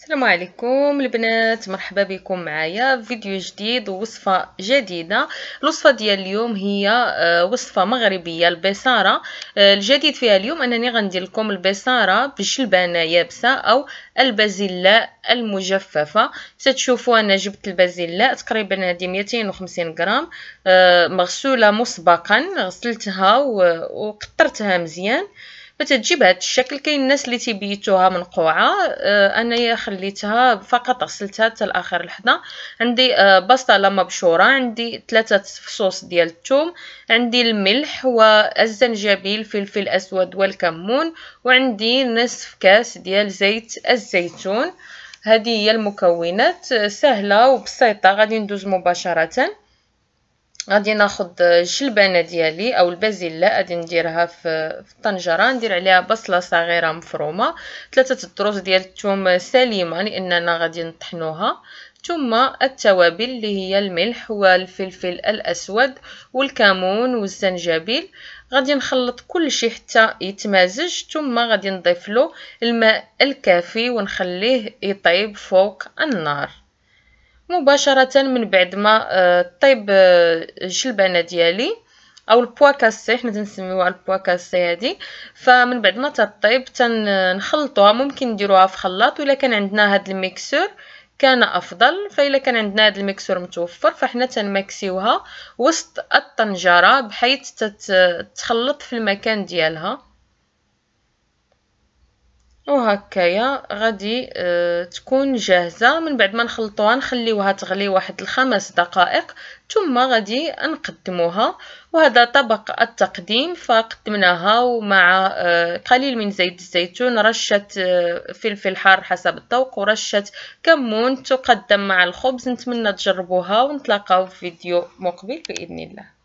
السلام عليكم البنات مرحبا بكم معايا في فيديو جديد ووصفه جديده الوصفه ديال اليوم هي آه، وصفه مغربيه البصاره آه، الجديد فيها اليوم انني غندير لكم البصاره بالجلبانه يابسه او البازيلا المجففه ستشوفوا انا جبت البازيلا تقريبا هذه 250 غرام آه، مغسوله مسبقا غسلتها وقطرتها مزيان فتتجيب هذا الشكل كاين الناس اللي تيبيتوها منقوعه آه انايا خليتها فقط غسلتها حتى لاخر لحظه عندي آه لا مبشوره عندي ثلاثه فصوص ديال الثوم عندي الملح والزنجبيل فلفل اسود والكمون وعندي نصف كاس ديال زيت الزيتون هذه هي المكونات سهله وبسيطه غادي ندوز مباشره غادي ناخد الجلبانه ديالي او البازيلا غادي نديرها في الطنجره ندير عليها بصله صغيره مفرومه ثلاثه الدروس ديال الثوم سليمه لاننا غادي نطحنوها ثم التوابل اللي هي الملح والفلفل الاسود والكمون والزنجبيل غادي نخلط كل شيء حتى يتمازج ثم غادي نضيف له الماء الكافي ونخليه يطيب فوق النار مباشره من بعد ما آه، طيب آه، الجلبانه ديالي او البواكاسي حنا تنسميوها البواكاسي هادي فمن بعد ما تطيب تنخلطوها ممكن نديروها في خلاط ولا كان عندنا هاد الميكسور كان افضل فإلا كان عندنا هاد الميكسور متوفر فحنا تنمكسيوها وسط الطنجره بحيث تتخلط في المكان ديالها وهكايا غادي اه تكون جاهزه من بعد ما نخلطوها نخليوها تغلي واحد الخمس دقائق ثم غادي نقدموها وهذا طبق التقديم فقدمناها ومع اه قليل من زيت الزيتون رشه اه فلفل حار حسب الذوق ورشه كمون تقدم مع الخبز نتمنى تجربوها ونتلاقاو في فيديو مقبل باذن الله